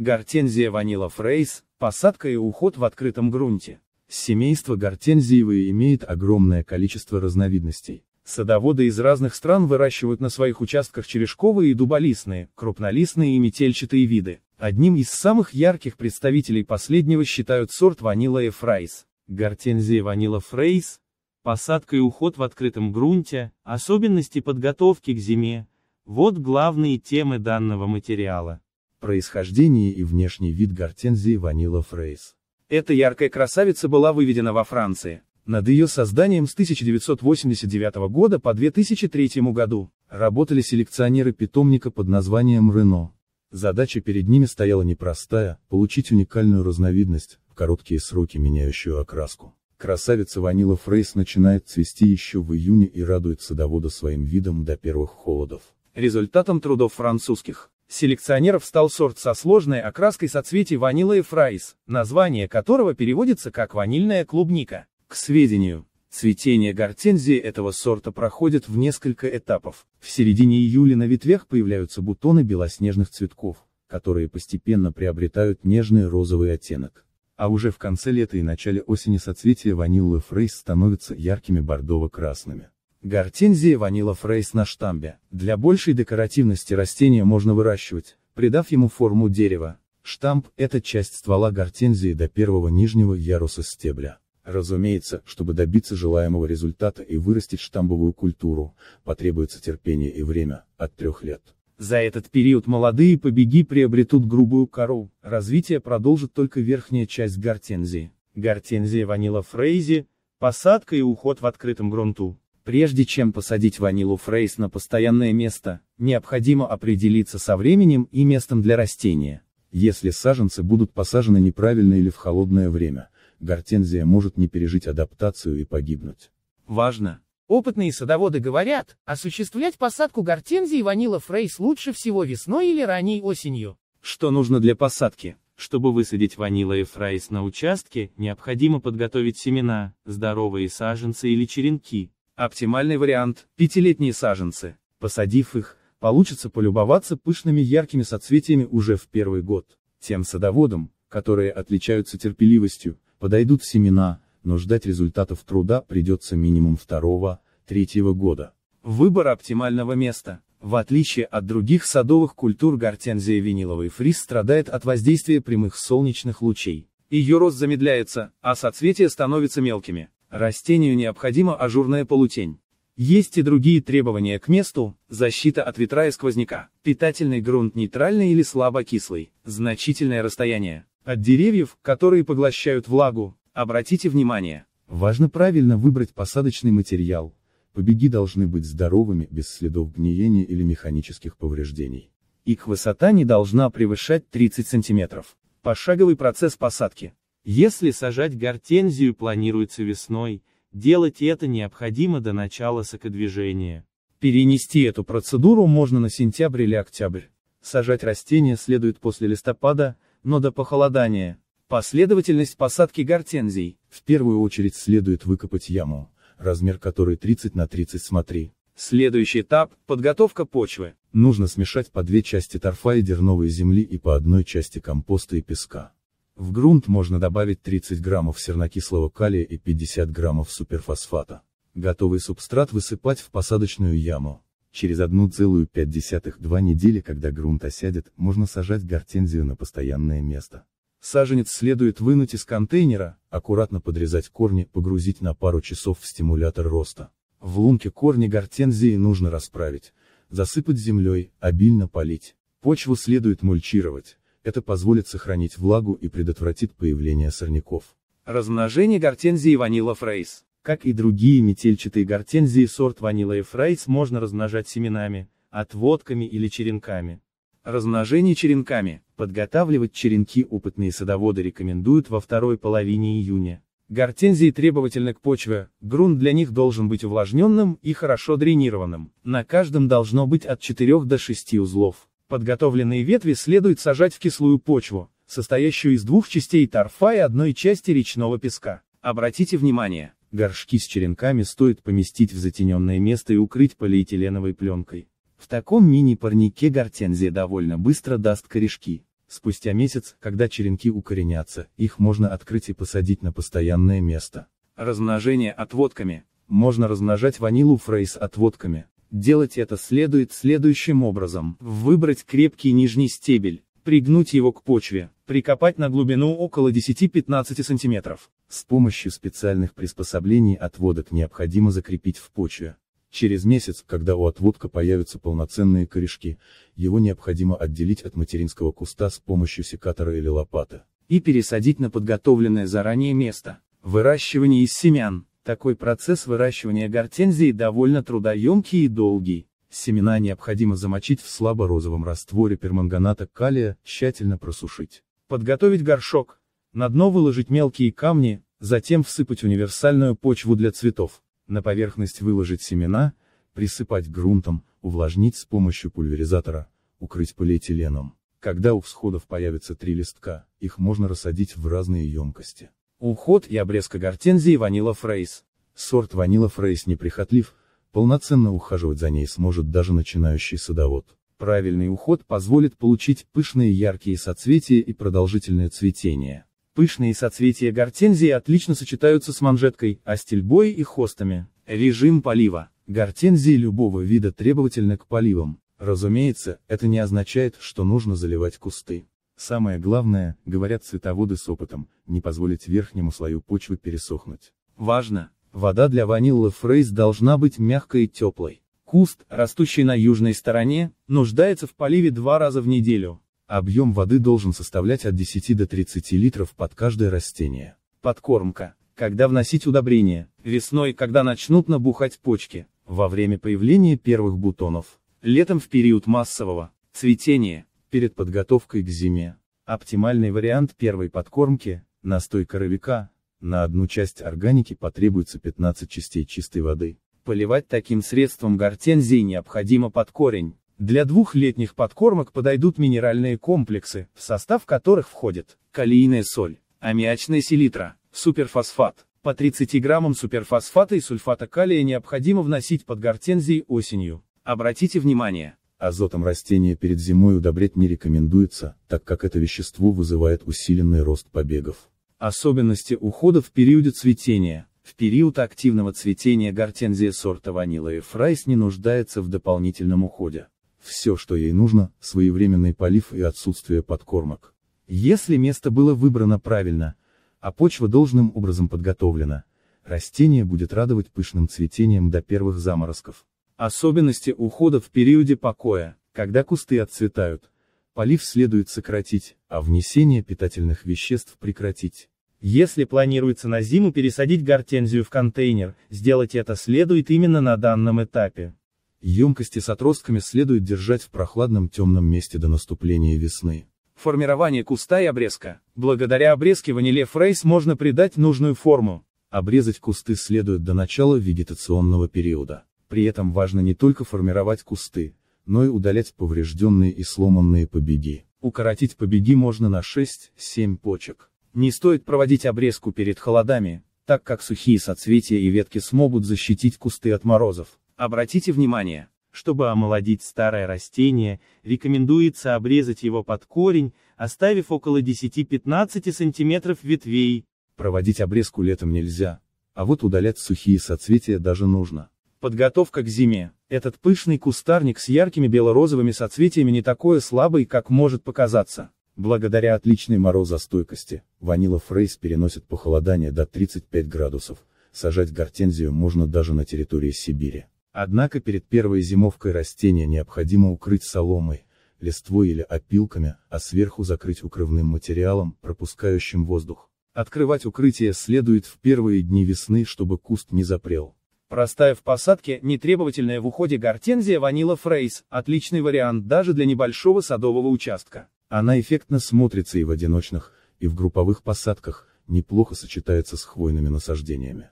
Гортензия ванила фрейс, посадка и уход в открытом грунте. Семейство гортензиевые имеет огромное количество разновидностей. Садоводы из разных стран выращивают на своих участках черешковые и дуболистные, крупнолистные и метельчатые виды. Одним из самых ярких представителей последнего считают сорт ванила эфрайс. Гортензия ванила фрейс, посадка и уход в открытом грунте, особенности подготовки к зиме – вот главные темы данного материала. Происхождение и внешний вид гортензии Ванила Фрейс. Эта яркая красавица была выведена во Франции. Над ее созданием с 1989 года по 2003 году работали селекционеры питомника под названием Рено. Задача перед ними стояла непростая – получить уникальную разновидность, в короткие сроки меняющую окраску. Красавица Ванила Фрейс начинает цвести еще в июне и радует садовода своим видом до первых холодов. Результатом трудов французских селекционеров стал сорт со сложной окраской соцветий ванила эфраис, название которого переводится как ванильная клубника. К сведению, цветение гортензии этого сорта проходит в несколько этапов. В середине июля на ветвях появляются бутоны белоснежных цветков, которые постепенно приобретают нежный розовый оттенок. А уже в конце лета и начале осени соцветия ванилы фрейс становятся яркими бордово-красными. Гортензия Ванила рейс на штамбе. Для большей декоративности растения можно выращивать, придав ему форму дерева. Штамп – это часть ствола гортензии до первого нижнего яруса стебля. Разумеется, чтобы добиться желаемого результата и вырастить штамбовую культуру, потребуется терпение и время, от трех лет. За этот период молодые побеги приобретут грубую кору, развитие продолжит только верхняя часть гортензии. Гортензия ванила фрейзи, посадка и уход в открытом грунту. Прежде чем посадить ванилу фрейс на постоянное место, необходимо определиться со временем и местом для растения. Если саженцы будут посажены неправильно или в холодное время, гортензия может не пережить адаптацию и погибнуть. Важно! Опытные садоводы говорят, осуществлять посадку гортензии ванила фрейс лучше всего весной или ранней осенью. Что нужно для посадки? Чтобы высадить ванила и фрейс на участке, необходимо подготовить семена, здоровые саженцы или черенки, Оптимальный вариант – пятилетние саженцы. Посадив их, получится полюбоваться пышными яркими соцветиями уже в первый год. Тем садоводам, которые отличаются терпеливостью, подойдут семена, но ждать результатов труда придется минимум второго, третьего года. Выбор оптимального места. В отличие от других садовых культур гортензия виниловый фриз страдает от воздействия прямых солнечных лучей. Ее рост замедляется, а соцветия становятся мелкими. Растению необходима ажурная полутень. Есть и другие требования к месту, защита от ветра и сквозняка, питательный грунт нейтральный или слабо кислый, значительное расстояние. От деревьев, которые поглощают влагу, обратите внимание. Важно правильно выбрать посадочный материал. Побеги должны быть здоровыми, без следов гниения или механических повреждений. Их высота не должна превышать 30 см. Пошаговый процесс посадки. Если сажать гортензию планируется весной, делать это необходимо до начала сокодвижения. Перенести эту процедуру можно на сентябрь или октябрь. Сажать растения следует после листопада, но до похолодания. Последовательность посадки гортензий. В первую очередь следует выкопать яму, размер которой 30 на 30 смотри. Следующий этап – подготовка почвы. Нужно смешать по две части торфа и дерновой земли и по одной части компоста и песка. В грунт можно добавить 30 граммов сернокислого калия и 50 граммов суперфосфата. Готовый субстрат высыпать в посадочную яму. Через 1,5-2 недели, когда грунт осядет, можно сажать гортензию на постоянное место. Саженец следует вынуть из контейнера, аккуратно подрезать корни, погрузить на пару часов в стимулятор роста. В лунке корни гортензии нужно расправить, засыпать землей, обильно полить. Почву следует мульчировать, это позволит сохранить влагу и предотвратит появление сорняков. Размножение гортензии ванила фрейс. Как и другие метельчатые гортензии сорт ванила и фрейс можно размножать семенами, отводками или черенками. Размножение черенками. Подготавливать черенки опытные садоводы рекомендуют во второй половине июня. Гортензии требовательны к почве, грунт для них должен быть увлажненным и хорошо дренированным. На каждом должно быть от 4 до 6 узлов. Подготовленные ветви следует сажать в кислую почву, состоящую из двух частей торфа и одной части речного песка. Обратите внимание, горшки с черенками стоит поместить в затененное место и укрыть полиэтиленовой пленкой. В таком мини-парнике гортензия довольно быстро даст корешки. Спустя месяц, когда черенки укоренятся, их можно открыть и посадить на постоянное место. Размножение отводками. Можно размножать ванилу фрейс отводками. Делать это следует следующим образом. Выбрать крепкий нижний стебель, пригнуть его к почве, прикопать на глубину около 10-15 см. С помощью специальных приспособлений отводок необходимо закрепить в почве. Через месяц, когда у отводка появятся полноценные корешки, его необходимо отделить от материнского куста с помощью секатора или лопаты. И пересадить на подготовленное заранее место. Выращивание из семян. Такой процесс выращивания гортензии довольно трудоемкий и долгий. Семена необходимо замочить в слаборозовом растворе перманганата калия, тщательно просушить. Подготовить горшок. На дно выложить мелкие камни, затем всыпать универсальную почву для цветов. На поверхность выложить семена, присыпать грунтом, увлажнить с помощью пульверизатора, укрыть полиэтиленом. Когда у всходов появятся три листка, их можно рассадить в разные емкости. Уход и обрезка гортензии Ванила Фрейс. Сорт Ванила Фрейс неприхотлив, полноценно ухаживать за ней сможет даже начинающий садовод. Правильный уход позволит получить пышные яркие соцветия и продолжительное цветение. Пышные соцветия гортензии отлично сочетаются с манжеткой, а стильбой и хостами. Режим полива. Гортензии любого вида требовательны к поливам. Разумеется, это не означает, что нужно заливать кусты. Самое главное, говорят цветоводы с опытом, не позволить верхнему слою почвы пересохнуть. Важно! Вода для ваниллы фрейс должна быть мягкой и теплой. Куст, растущий на южной стороне, нуждается в поливе два раза в неделю. Объем воды должен составлять от 10 до 30 литров под каждое растение. Подкормка. Когда вносить удобрения? Весной, когда начнут набухать почки, во время появления первых бутонов. Летом в период массового цветения перед подготовкой к зиме. Оптимальный вариант первой подкормки, настой коровика, на одну часть органики потребуется 15 частей чистой воды. Поливать таким средством гортензии необходимо под корень. Для двухлетних подкормок подойдут минеральные комплексы, в состав которых входят калийная соль, аммиачная селитра, суперфосфат. По 30 граммам суперфосфата и сульфата калия необходимо вносить под гортензии осенью. Обратите внимание, Азотом растения перед зимой удобрять не рекомендуется, так как это вещество вызывает усиленный рост побегов. Особенности ухода в периоде цветения. В период активного цветения гортензия сорта ванила и фрайс не нуждается в дополнительном уходе. Все, что ей нужно, своевременный полив и отсутствие подкормок. Если место было выбрано правильно, а почва должным образом подготовлена, растение будет радовать пышным цветением до первых заморозков. Особенности ухода в периоде покоя, когда кусты отцветают. Полив следует сократить, а внесение питательных веществ прекратить. Если планируется на зиму пересадить гортензию в контейнер, сделать это следует именно на данном этапе. Емкости с отростками следует держать в прохладном темном месте до наступления весны. Формирование куста и обрезка. Благодаря обрезке ваниле фрейс можно придать нужную форму. Обрезать кусты следует до начала вегетационного периода. При этом важно не только формировать кусты, но и удалять поврежденные и сломанные побеги. Укоротить побеги можно на 6-7 почек. Не стоит проводить обрезку перед холодами, так как сухие соцветия и ветки смогут защитить кусты от морозов. Обратите внимание, чтобы омолодить старое растение, рекомендуется обрезать его под корень, оставив около 10-15 сантиметров ветвей. Проводить обрезку летом нельзя, а вот удалять сухие соцветия даже нужно. Подготовка к зиме. Этот пышный кустарник с яркими бело-розовыми соцветиями не такое слабый, как может показаться. Благодаря отличной морозостойкости, ванила фрейс переносит похолодание до 35 градусов, сажать гортензию можно даже на территории Сибири. Однако перед первой зимовкой растения необходимо укрыть соломой, листвой или опилками, а сверху закрыть укрывным материалом, пропускающим воздух. Открывать укрытие следует в первые дни весны, чтобы куст не запрел. Простая в посадке, нетребовательная в уходе гортензия ванила фрейс, отличный вариант даже для небольшого садового участка. Она эффектно смотрится и в одиночных, и в групповых посадках, неплохо сочетается с хвойными насаждениями.